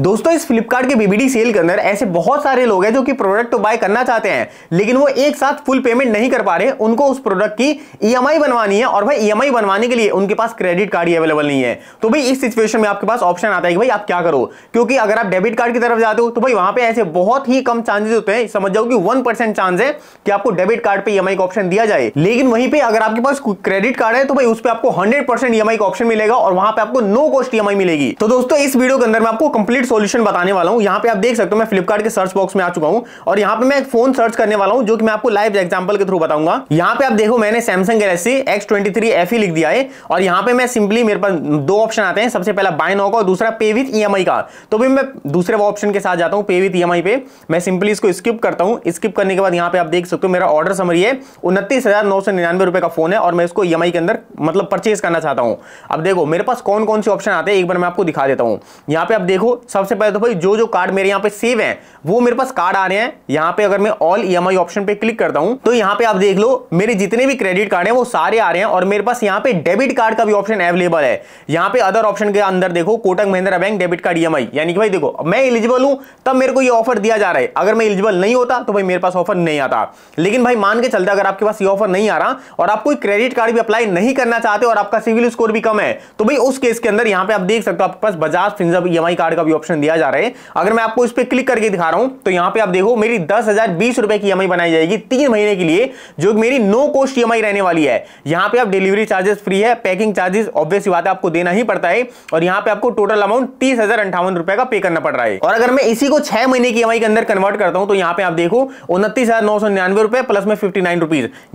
दोस्तों इस फ्लिपकार्ट के बीबीडी सेल के अंदर ऐसे बहुत सारे लोग हैं जो कि प्रोडक्ट तो बाय करना चाहते हैं लेकिन वो एक साथ फुल पेमेंट नहीं कर पा रहे उनको उस प्रोडक्ट की ईएमआई e बनवानी है और भाई ईएमआई e बनवाने के लिए उनके पास क्रेडिट कार्ड ही अवेलेबल नहीं है तो भाई इस सिचुएशन में आपके पास ऑप्शन आता है कि भाई आप क्या करो क्योंकि अगर आप डेबिट कार्ड की तरफ जाते हो तो भाई वहां पर ऐसे बहुत ही कम चांसेस होते हैं समझ जाओ कि वन चांस है कि आपको डेबिट कार्ड पर ईएमआई का ऑप्शन दिया जाए लेकिन वहीं पर अगर आपके पास क्रेडिट कार्ड है तो भाई उस पर आपको हंड्रेड ईएमआई e का ऑप्शन मिलेगा और वहां पर आपको नो कॉस्ट ईएमआई मिलेगी तो दोस्तों इस वीडियो के अंदर मैं आपको कंप्लीट कंप्लीट सोल्यूशन बताने वाला हूँ यहाँ पे आप देख सकते हो मैं फ्लिपकार्ट के सर्च बॉक्स में आ चुका हूँ और यहाँ पे मैं एक फोन सर्च करने वाला हूँ जो कि मैं आपको लाइव एग्जाम्पल के थ्रू बताऊंगा यहाँ पे आप देखो मैंने सैमसंग गैलेक्सी एक्स ट्वेंटी लिख दिया है और यहाँ पे मैं सिंपली मेरे पास दो ऑप्शन आते हैं सबसे पहला बाइन होगा और दूसरा पे विथ ई का तो भी मैं दूसरे ऑप्शन के साथ जाता हूँ पे विथ ई पे मैं सिंपली इसको स्किप करता हूँ स्किप करने के बाद यहाँ पे आप देख सकते हो मेरा ऑर्डर समरी है उनतीस हजार का फोन है और मैं इसको ई e के अंदर मतलब परचेज करना चाहता हूँ अब देखो मेरे पास कौन कौन से ऑप्शन आते हैं एक बार मैं आपको दिखा देता हूँ यहाँ पे आप देखो सबसे पहले तो भाई जो जो कार्ड मेरे यहाँ पे सेव हैं वो मेरे पास कार्ड आ रहे हैं यहाँ पे अगर मैं ऑल ईएमआई ऑप्शन पे क्लिक करता हूँ तो यहाँ पे आप देख लो मेरे जितने भी क्रेडिट कार्ड हैं वो सारे आ रहे हैं और मेरे पास यहाँ पे डेबिट कार्ड का भी ऑप्शन अवेलेबल है यहाँ पे अदर ऑप्शन के अंदर देखो Kotak Mahindra bank debit card EMI यानी कि भाई देखो मैं इलिजिबल हूँ तब मेरे को ये ऑफर दिया जा रहा है अगर मैं इलिजिबल नहीं होता तो भाई मेरे पास ऑफर नहीं आता लेकिन भाई मान के चलते अगर आपके पास ये ऑफर नहीं आ रहा और आप कोई क्रेडिट कार्ड भी अप्लाई नहीं करना चाहते और आपका सिविल स्कोर भी कम है तो भाई उस केस के अंदर यहाँ पे आप देख सकते हो आपके पास बजाज फिंजर ई कार्ड का भी ऑप्शन दिया जा रहा है अगर मैं आपको इस पर क्लिक करके दिखा रहा हूं तो यहां पे आप देखो मेरी दस हजार बीस रुपए की ई e बनाई जाएगी तीन महीने के लिए जो मेरी नो कॉस्ट ई रहने वाली है यहां पे आप डिलीवरी चार्जेस फ्री है पैकिंग चार्जेस ऑब्वियस बात आपको देना ही पड़ता है और यहां पर आपको टोटल अमाउंट तीस हजार रुपए का पे करना पड़ रहा है और अगर मैं इसी को छह महीने की ई e के अंदर कन्वर्ट करता हूं तो यहां पर आप देखो उनतीस हजार रुपए प्लस में फिफ्टी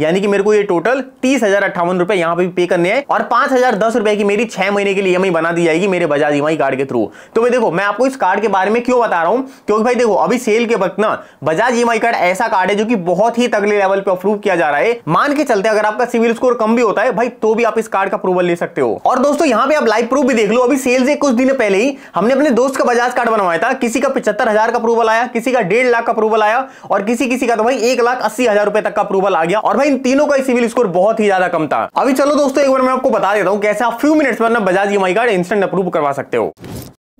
यानी कि मेरे को ये टोटल तीस हजार अट्ठावन रुपए यहाँ पे पे करने हैं और पांच हजार दस रुपए की मेरी छह महीने के लिए ई e बना दी जाएगी मेरे बजाज ई कार्ड के थ्रू तो देखो मैं आपको आपको इस कार्ड के बारे में क्यों बता रहा हूं क्योंकि भाई देखो अभी सेल के वक्त ना बजाज ई कार्ड ऐसा कार्ड है जो कि बहुत ही तगले लेवल पे अप्रूव किया जा रहा है मान के चलते अगर आपका सिविल स्कोर कम भी होता है भाई तो भी आप इस कार्ड का अप्रूवल ले सकते हो और दोस्तों यहाँ पे आप लाइव प्रूफ भी देख लो अभी सेल से कुछ दिन पहले ही हमने अपने दोस्त का बजाज कार्ड बनवाया था किसी का पचहत्तर का अप्रूवल आया किसी का डेढ़ लाख का अप्रूवल आया और किसी किसी का तो भाई एक लाख अस्सी हजार रुपए तक का अप्रूवल आ गया और भाई इन तीनों का सिविल स्कोर बहुत ही ज्यादा कम था अभी चलो दोस्तों एक बार मैं आपको बता देता हूँ कैसे आप फ्यू मिनट्स में Bajaj E card instant approve करवा सकते हो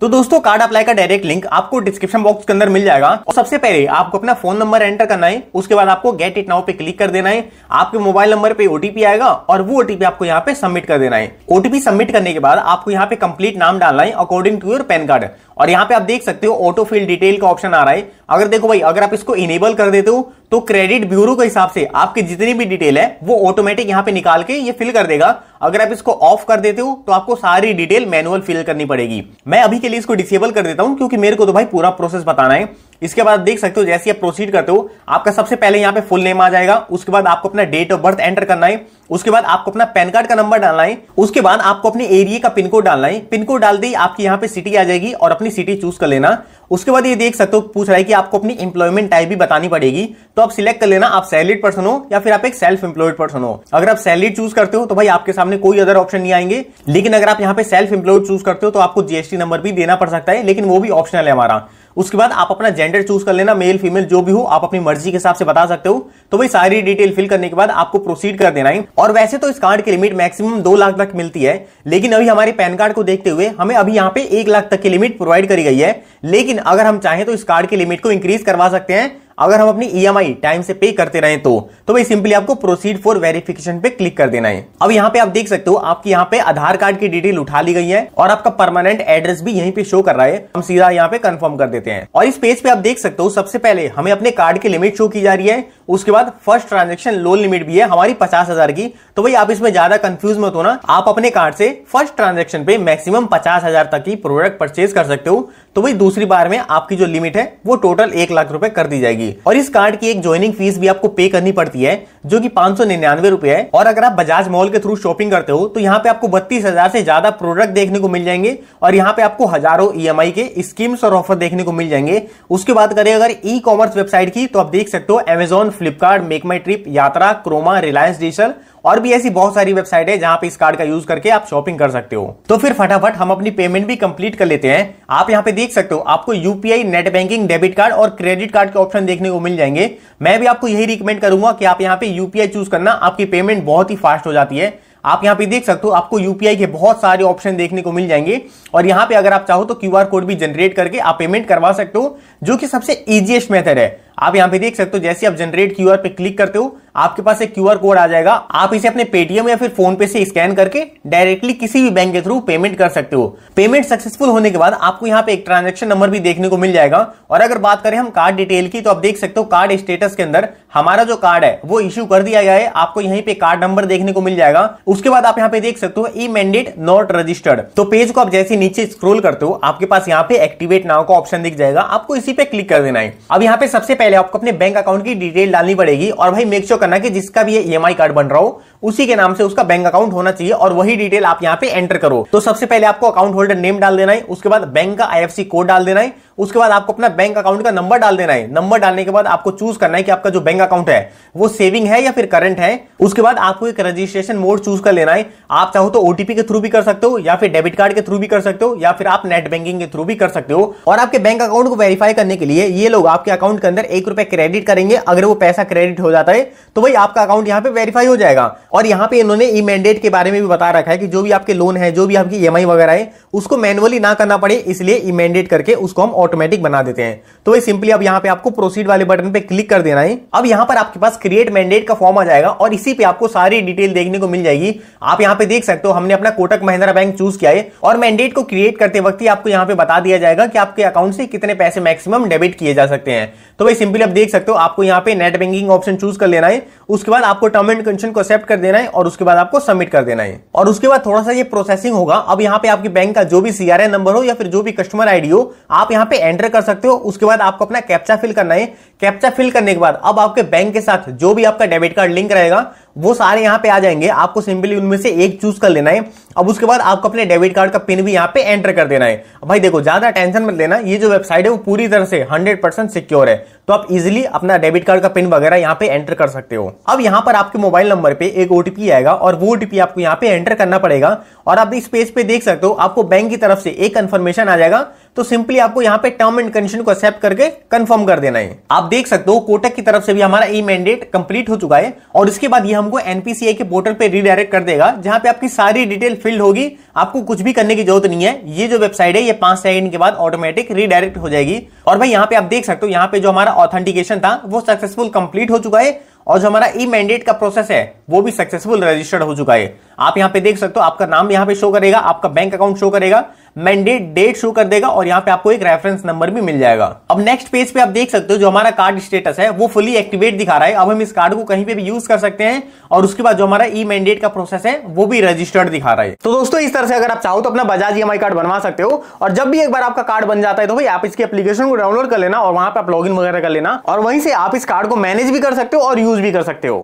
तो दोस्तों कार्ड अप्लाई का डायरेक्ट लिंक आपको डिस्क्रिप्शन बॉक्स के अंदर मिल जाएगा और सबसे पहले आपको अपना फोन नंबर एंटर करना है उसके बाद आपको गेट इट नाउ पे क्लिक कर देना है आपके मोबाइल नंबर पे ओटीपी आएगा और वो ओटीपी आपको यहाँ पे सबमिट कर देना है ओटीपी सबमिट करने के बाद आपको यहाँ पे कंप्लीट नाम डालना है according to your PAN card और यहाँ पे आप देख सकते हो ऑटो फिल डिटेल का ऑप्शन आ रहा है अगर देखो भाई अगर आप इसको इनेबल कर देते हो तो क्रेडिट ब्यूरो के हिसाब से आपकी जितनी भी डिटेल है वो ऑटोमेटिक यहां पे निकाल के ये फिल कर देगा अगर आप इसको ऑफ कर देते हो तो आपको सारी डिटेल मैनुअल फिल करनी पड़ेगी मैं अभी के लिए इसको डिसेबल कर देता हूं क्योंकि मेरे को तो भाई पूरा प्रोसेस बताना है इसके बाद देख सकते हो जैसे आप प्रोसीड करते हो आपका सबसे पहले यहाँ पे फुल नेम आ जाएगा उसके बाद आपको अपना डेट ऑफ बर्थ एंटर करना है उसके बाद आपको अपना पैन कार्ड का नंबर डालना है उसके बाद आपको अपने एरिया का पिन कोड डालना है पिन कोड दी आपकी यहाँ पे सिटी आ जाएगी और अपनी सिटी चूज कर लेना उसके बाद ये देख सकते हो पूछ रहा है कि आपको अपनी इंप्लॉयमेंट टाइप भी बतानी पड़ेगी तो आप सिलेक्ट कर लेना आप सैलरीड पर्सन हो या फिर आप एक सेल्फ एम्प्लॉयड पर्सन हो अगर आप सैलरीड चूज करते हो तो भाई आपके सामने कोई अदर ऑप्शन नहीं आएंगे लेकिन अगर आप यहाँ पे सेल्फ एम्प्लॉयड चूज करते हो तो आपको जीएसटी नंबर भी देना पड़ सकता है लेकिन वो भी ऑप्शनल है हमारा उसके बाद आप अपना जेंडर चूज कर लेना मेल फीमेल जो भी हो आप अपनी मर्जी के हिसाब से बता सकते हो तो भाई सारी डिटेल फिल करने के बाद आपको प्रोसीड कर देना है और वैसे तो इस कार्ड की लिमिट मैक्सिमम दो लाख तक मिलती है लेकिन अभी हमारे पैन कार्ड को देखते हुए हमें अभी यहाँ पे एक लाख तक की लिमिट प्रोवाइड करी गई है लेकिन अगर हम चाहें तो इस कार्ड की लिमिट को इंक्रीज करवा सकते हैं अगर हम अपनी ई e टाइम से पे करते रहे तो तो भाई सिंपली आपको प्रोसीड फॉर वेरिफिकेशन पे क्लिक कर देना है अब यहाँ पे आप देख सकते हो आपकी यहाँ पे आधार कार्ड की डिटेल उठा ली गई है और आपका परमानेंट एड्रेस भी यहीं पे शो कर रहा है हम सीधा यहाँ पे कंफर्म कर देते हैं और इस पेज पे आप देख सकते हो सबसे पहले हमें अपने कार्ड की लिमिट शो की जा रही है उसके बाद फर्स्ट ट्रांजेक्शन लोन लिमिट भी है हमारी पचास हजार की तो भाई आप इसमें ज्यादा कंफ्यूज मत होना आप अपने कार्ड से फर्स्ट ट्रांजेक्शन पे मैक्सिमम पचास हजार तक की प्रोडक्ट परचेज कर सकते हो तो भाई दूसरी बार में आपकी जो लिमिट है वो टोटल एक लाख रुपए कर दी जाएगी और इस कार्ड की एक ज्वाइनिंग फीस भी आपको पे करनी पड़ती है जो कि पांच सौ निन्यानवे रुपए है और अगर आप बजाज मॉल के थ्रू शॉपिंग करते हो तो यहाँ पे आपको बत्तीस हजार से ज्यादा प्रोडक्ट देखने को मिल जाएंगे और यहाँ पे आपको हजारों ई e के स्कीम्स और ऑफर देखने को मिल जाएंगे उसके बाद करें अगर ई कॉमर्स वेबसाइट की तो आप देख सकते हो Amazon Flipkart MakeMyTrip Yatra Croma Reliance Digital और भी ऐसी बहुत सारी वेबसाइट है जहां पे इस कार्ड का यूज करके आप शॉपिंग कर सकते हो तो फिर फटाफट हम अपनी पेमेंट भी कंप्लीट कर लेते हैं आप यहाँ पे देख सकते हो आपको UPI net banking debit card और क्रेडिट कार्ड के ऑप्शन देखने को मिल जाएंगे मैं भी आपको यही रिकमेंड करूंगा कि आप यहाँ पे यूपीआई चूज करना आपकी पेमेंट बहुत ही फास्ट हो जाती है आप यहाँ पे देख सकते हो आपको यूपीआई के बहुत सारे ऑप्शन देखने को मिल जाएंगे और यहाँ पे अगर आप चाहो तो क्यूआर कोड भी जनरेट करके आप पेमेंट करवा सकते हो जो कि सबसे ईजिएस्ट मेथड है आप यहां पे देख सकते हो जैसे आप जनरेट क्यूआर पे क्लिक करते हो आपके पास एक क्यूआर कोड आ जाएगा आप इसे अपने पेटीएम या फिर फोन पे से स्कैन करके डायरेक्टली किसी भी बैंक के थ्रू पेमेंट कर सकते हो पेमेंट सक्सेसफुल होने के बाद आपको यहाँ पे एक ट्रांजेक्शन नंबर भी देखने को मिल जाएगा और अगर बात करें हम कार्ड डिटेल की तो आप देख सकते हो कार्ड स्टेटस के अंदर हमारा जो कार्ड है वो इश्यू कर दिया गया है आपको यहीं पे कार्ड नंबर देखने को मिल जाएगा उसके बाद आप यहाँ पे देख सकते हो ई मैंडेट नॉट रजिस्टर्ड तो पेज को आप जैसे नीचे स्क्रोल करते हो आपके पास यहाँ पे एक्टिवेट नाव का ऑप्शन दिख जाएगा आपको इसी पे क्लिक कर देना है अब यहाँ पे सबसे पहले आपको अपने बैंक अकाउंट की डिटेल डालनी पड़ेगी और भाई मेक श्योर करना कि जिसका भी ये ई e कार्ड बन रहा हो उसी के नाम से उसका बैंक अकाउंट होना चाहिए और वही डिटेल आप यहाँ पे एंटर करो तो सबसे पहले आपको अकाउंट होल्डर नेम डाल देना है उसके बाद बैंक का आई कोड डाल देना है उसके बाद आपको अपना बैंक अकाउंट का नंबर डाल देना है नंबर डालने के बाद आपको चूज करना है कि आपका जो बैंक अकाउंट है वो सेविंग है या फिर करंट है उसके बाद आपको एक रजिस्ट्रेशन मोड चूज कर लेना है आप चाहो तो ओटीपी के थ्रू भी कर सकते हो या फिर डेबिट कार्ड के थ्रू भी कर सकते हो या फिर आप नेट बैंकिंग के थ्रू भी कर सकते हो और आपके बैंक अकाउंट को वेरीफाई करने के लिए ये लोग आपके अकाउंट के अंदर एक रुपए क्रेडिट करेंगे अगर वो पैसा क्रेडिट हो जाता है तो भाई आपका अकाउंट यहाँ पे वेरीफाई हो जाएगा और यहाँ पे इन्होंने ई मैंडेट के बारे में भी बता रखा है कि जो भी आपके लोन है जो भी आपकी ई e वगैरह है उसको मैनुअली ना करना पड़े इसलिए ई मैंडेट करके उसको हम ऑटोमेटिक बना देते हैं तो वही सिंपली अब यहाँ पे आपको प्रोसीड वाले बटन पे क्लिक कर देना है अब यहाँ पर आपके पास क्रिएट मैंडेट का फॉर्म आ जाएगा और इसी पे आपको सारी डिटेल देखने को मिल जाएगी आप यहाँ पे देख सकते हो हमने अपना कोटक महिंद्रा बैंक चूज किया है और मैंडेट को क्रिएट करते वक्त ही आपको यहाँ पे बता दिया जाएगा कि आपके अकाउंट से कितने पैसे मैक्सिमम डेबिट किए जा सकते हैं तो वही सिंपली आप देख सकते हो आपको यहाँ पे नेट बैंकिंग ऑप्शन चूज कर लेना है उसके बाद आपको टर्म एंड कंडीशन को एक्सेप्ट कर देना है और उसके बाद आपको सबमिट कर देना है और उसके बाद थोड़ा सा ये प्रोसेसिंग होगा अब यहाँ पे आपके बैंक का जो भी सीआरएन नंबर हो या फिर जो भी कस्टमर आईडी हो आप यहाँ पे एंटर कर सकते हो उसके बाद आपको अपना कैप्चा फिल करना है कैप्चा फिल करने के बाद अब आपके बैंक के साथ जो भी आपका डेबिट कार्ड लिंक रहेगा वो सारे यहाँ पे आ जाएंगे आपको सिंपली उनमें से एक चूज कर लेना है अब उसके बाद आपको अपने डेबिट कार्ड का पिन भी यहाँ पे एंटर कर देना है भाई देखो ज्यादा टेंशन मत लेना ये जो वेबसाइट है वो पूरी तरह से 100% सिक्योर है तो आप इजिली अपना डेबिट कार्ड का पिन वगैरह यहाँ पे एंटर कर सकते हो अब यहाँ पर आपके मोबाइल नंबर पे एक ओटीपी आएगा और वो ओटीपी आपको यहाँ पे एंटर करना पड़ेगा और आप इस पेज पे देख सकते हो आपको बैंक की तरफ से एक कंफर्मेशन आ जाएगा तो सिंपली आपको यहाँ पे टर्म एंड कंडीशन को एक्सेप्ट करके कंफर्म कर देना है आप देख सकते हो कोटक की तरफ से भी हमारा ई मैंडेट कंप्लीट हो चुका है और इसके बाद यह हमको एनपीसीआई के पोर्टल पे रीडायरेक्ट कर देगा जहां पे आपकी सारी डिटेल फिल्ड होगी आपको कुछ भी करने की जरूरत नहीं है ये जो वेबसाइट है ये पांच सेकंड के बाद ऑटोमेटिक रीडायरेक्ट हो जाएगी और भाई यहाँ पे आप देख सकते हो यहाँ पे जो हमारा ऑथेंटिकेशन था वो सक्सेसफुल कंप्लीट हो चुका है और जो हमारा ई मैंडेट का प्रोसेस है वो भी सक्सेसफुल रजिस्टर्ड हो चुका है आप यहाँ पे देख सकते हो आपका नाम यहाँ पे शो करेगा आपका बैंक अकाउंट शो करेगा मैंडेट डेट शो कर देगा और यहाँ पे आपको एक रेफरेंस नंबर भी मिल जाएगा अब नेक्स्ट पेज पे आप देख सकते हो जो हमारा कार्ड स्टेटस है वो फुली एक्टिवेट दिखा रहा है अब हम इस कार्ड को कहीं पे भी यूज कर सकते हैं और उसके बाद जो हमारा ई मैंडेट का प्रोसेस है वो भी रजिस्टर्ड दिखा रहा है तो दोस्तों इस तरह से अगर आप चाहो तो अपना बजाज ई कार्ड बनवा सकते हो और जब भी एक बार आपका कार्ड बन जाता है तो भाई आप इसके एप्लीकेशन को डाउनलोड कर लेना और वहां पर आप लॉग वगैरह कर लेना और वहीं से आप इस कार्ड को मैनेज भी कर सकते हो और यूज भी कर सकते हो